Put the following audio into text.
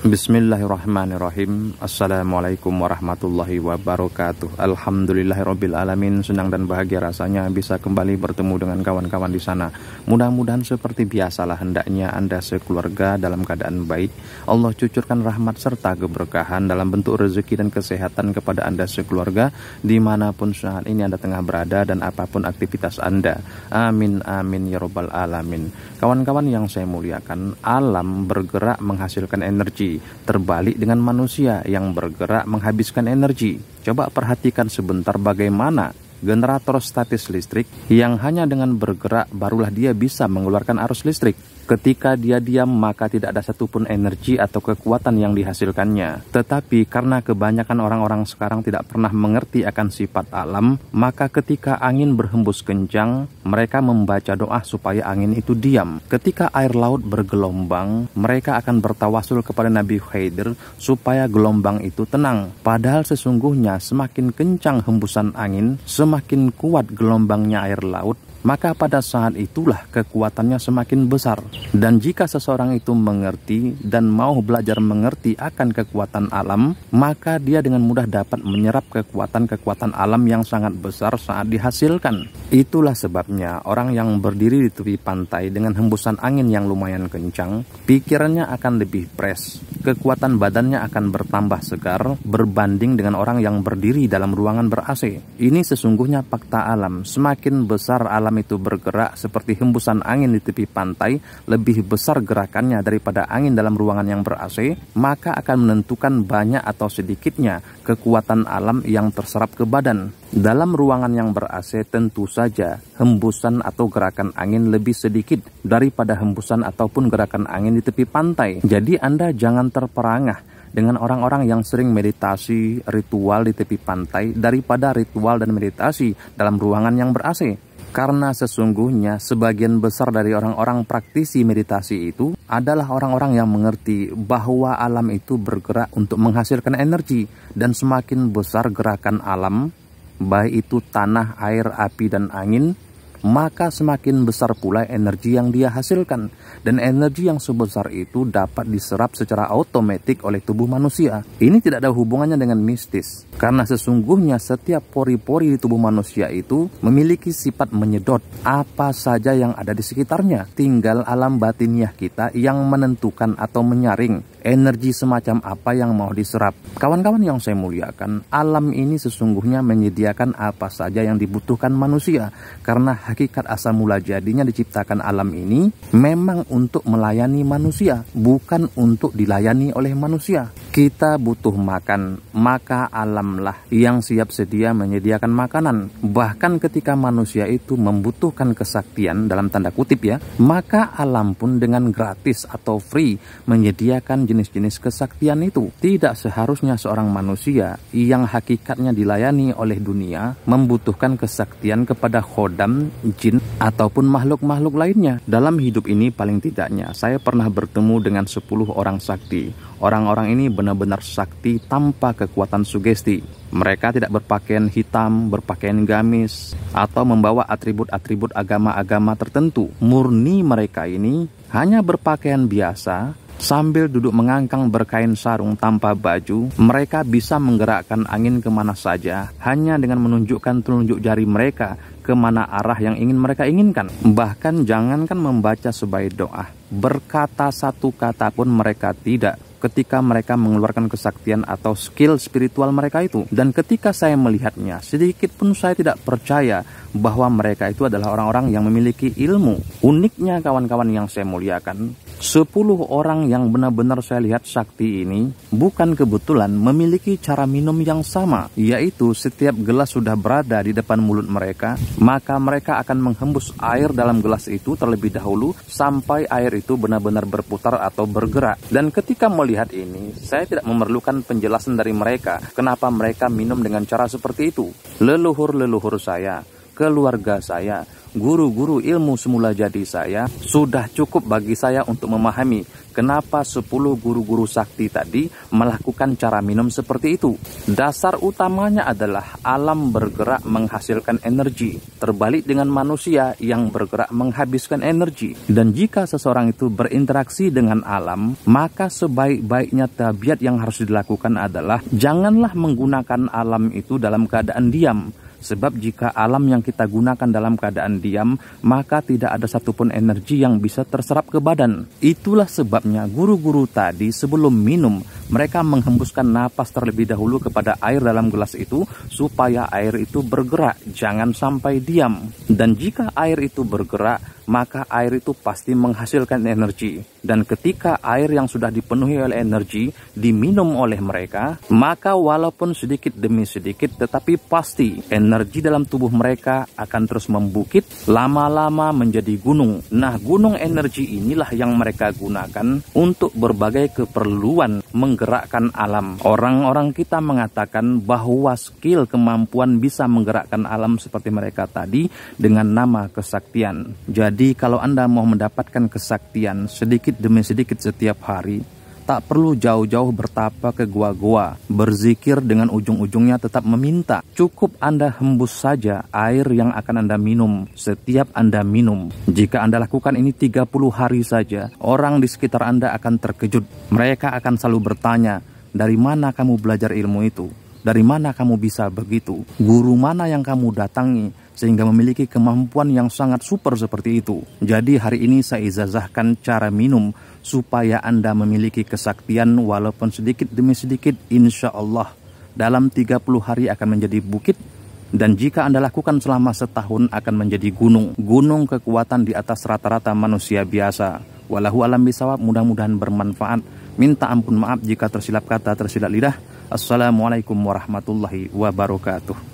Bismillahirrahmanirrahim Assalamualaikum warahmatullahi wabarakatuh Alhamdulillahirrahmanirrahim Senang dan bahagia rasanya bisa kembali bertemu dengan kawan-kawan di sana Mudah-mudahan seperti biasalah hendaknya Anda sekeluarga dalam keadaan baik Allah cucurkan rahmat serta keberkahan dalam bentuk rezeki dan kesehatan kepada Anda sekeluarga Dimanapun saat ini Anda tengah berada dan apapun aktivitas Anda Amin amin ya robbal alamin Kawan-kawan yang saya muliakan Alam bergerak menghasilkan energi terbalik dengan manusia yang bergerak menghabiskan energi. Coba perhatikan sebentar bagaimana generator statis listrik yang hanya dengan bergerak barulah dia bisa mengeluarkan arus listrik. Ketika dia diam, maka tidak ada satupun energi atau kekuatan yang dihasilkannya. Tetapi karena kebanyakan orang-orang sekarang tidak pernah mengerti akan sifat alam, maka ketika angin berhembus kencang, mereka membaca doa supaya angin itu diam. Ketika air laut bergelombang, mereka akan bertawasul kepada Nabi Khidir supaya gelombang itu tenang. Padahal sesungguhnya semakin kencang hembusan angin, semakin semakin kuat gelombangnya air laut, maka pada saat itulah kekuatannya semakin besar. Dan jika seseorang itu mengerti dan mau belajar mengerti akan kekuatan alam, maka dia dengan mudah dapat menyerap kekuatan-kekuatan alam yang sangat besar saat dihasilkan. Itulah sebabnya orang yang berdiri di tepi pantai dengan hembusan angin yang lumayan kencang, pikirannya akan lebih pres, Kekuatan badannya akan bertambah segar berbanding dengan orang yang berdiri dalam ruangan ber-AC. Ini sesungguhnya fakta alam. Semakin besar alam malam itu bergerak seperti hembusan angin di tepi pantai lebih besar gerakannya daripada angin dalam ruangan yang ber-AC, maka akan menentukan banyak atau sedikitnya kekuatan alam yang terserap ke badan. Dalam ruangan yang ber-AC tentu saja hembusan atau gerakan angin lebih sedikit daripada hembusan ataupun gerakan angin di tepi pantai. Jadi Anda jangan terperangah dengan orang-orang yang sering meditasi ritual di tepi pantai daripada ritual dan meditasi dalam ruangan yang ber-AC. Karena sesungguhnya sebagian besar dari orang-orang praktisi meditasi itu adalah orang-orang yang mengerti bahwa alam itu bergerak untuk menghasilkan energi dan semakin besar gerakan alam, baik itu tanah, air, api, dan angin, maka semakin besar pula energi yang dia hasilkan. Dan energi yang sebesar itu dapat diserap secara otomatis oleh tubuh manusia. Ini tidak ada hubungannya dengan mistis. Karena sesungguhnya setiap pori-pori di tubuh manusia itu memiliki sifat menyedot apa saja yang ada di sekitarnya. Tinggal alam batiniah kita yang menentukan atau menyaring energi semacam apa yang mau diserap. Kawan-kawan yang saya muliakan, alam ini sesungguhnya menyediakan apa saja yang dibutuhkan manusia. Karena hakikat asal mula jadinya diciptakan alam ini memang untuk melayani manusia, bukan untuk dilayani oleh manusia. Kita butuh makan, maka alamlah yang siap sedia menyediakan makanan. Bahkan ketika manusia itu membutuhkan kesaktian dalam tanda kutip ya, maka alam pun dengan gratis atau free menyediakan jenis-jenis kesaktian itu. Tidak seharusnya seorang manusia yang hakikatnya dilayani oleh dunia membutuhkan kesaktian kepada khodam jin, ataupun makhluk-makhluk lainnya. Dalam hidup ini paling tidaknya, saya pernah bertemu dengan 10 orang sakti. Orang-orang ini benar-benar sakti tanpa kekuatan sugesti. Mereka tidak berpakaian hitam, berpakaian gamis, atau membawa atribut-atribut agama-agama tertentu. Murni mereka ini hanya berpakaian biasa, Sambil duduk mengangkang berkain sarung tanpa baju, mereka bisa menggerakkan angin kemana saja hanya dengan menunjukkan telunjuk jari mereka kemana arah yang ingin mereka inginkan. Bahkan jangankan membaca sebaik doa, berkata satu kata pun mereka tidak ketika mereka mengeluarkan kesaktian atau skill spiritual mereka itu. Dan ketika saya melihatnya, sedikit pun saya tidak percaya bahwa mereka itu adalah orang-orang yang memiliki ilmu. Uniknya kawan-kawan yang saya muliakan, 10 orang yang benar-benar saya lihat sakti ini bukan kebetulan memiliki cara minum yang sama, yaitu setiap gelas sudah berada di depan mulut mereka, maka mereka akan menghembus air dalam gelas itu terlebih dahulu sampai air itu benar-benar berputar atau bergerak. Dan ketika melihat ini, saya tidak memerlukan penjelasan dari mereka kenapa mereka minum dengan cara seperti itu. Leluhur-leluhur saya keluarga saya, guru-guru ilmu semula jadi saya, sudah cukup bagi saya untuk memahami kenapa 10 guru-guru sakti tadi melakukan cara minum seperti itu. Dasar utamanya adalah alam bergerak menghasilkan energi, terbalik dengan manusia yang bergerak menghabiskan energi. Dan jika seseorang itu berinteraksi dengan alam, maka sebaik-baiknya tabiat yang harus dilakukan adalah janganlah menggunakan alam itu dalam keadaan diam Sebab jika alam yang kita gunakan dalam keadaan diam, maka tidak ada satupun energi yang bisa terserap ke badan. Itulah sebabnya guru-guru tadi sebelum minum mereka menghembuskan napas terlebih dahulu kepada air dalam gelas itu supaya air itu bergerak, jangan sampai diam. Dan jika air itu bergerak, maka air itu pasti menghasilkan energi. Dan ketika air yang sudah dipenuhi oleh energi diminum oleh mereka, maka walaupun sedikit demi sedikit tetapi pasti energi dalam tubuh mereka akan terus membukit lama-lama menjadi gunung. Nah, gunung energi inilah yang mereka gunakan untuk berbagai keperluan meng menggerakkan alam. Orang-orang kita mengatakan bahwa skill kemampuan bisa menggerakkan alam seperti mereka tadi dengan nama kesaktian. Jadi kalau Anda mau mendapatkan kesaktian sedikit demi sedikit setiap hari, Tak perlu jauh-jauh bertapa ke gua-gua, berzikir dengan ujung-ujungnya tetap meminta. Cukup Anda hembus saja air yang akan Anda minum setiap Anda minum. Jika Anda lakukan ini 30 hari saja, orang di sekitar Anda akan terkejut. Mereka akan selalu bertanya, dari mana kamu belajar ilmu itu? Dari mana kamu bisa begitu? Guru mana yang kamu datangi? sehingga memiliki kemampuan yang sangat super seperti itu. Jadi hari ini saya izazahkan cara minum supaya Anda memiliki kesaktian walaupun sedikit demi sedikit insya Allah dalam 30 hari akan menjadi bukit dan jika Anda lakukan selama setahun akan menjadi gunung. Gunung kekuatan di atas rata-rata manusia biasa. Walahu alam bisawab mudah-mudahan bermanfaat. Minta ampun maaf jika tersilap kata, tersilap lidah. Assalamualaikum warahmatullahi wabarakatuh.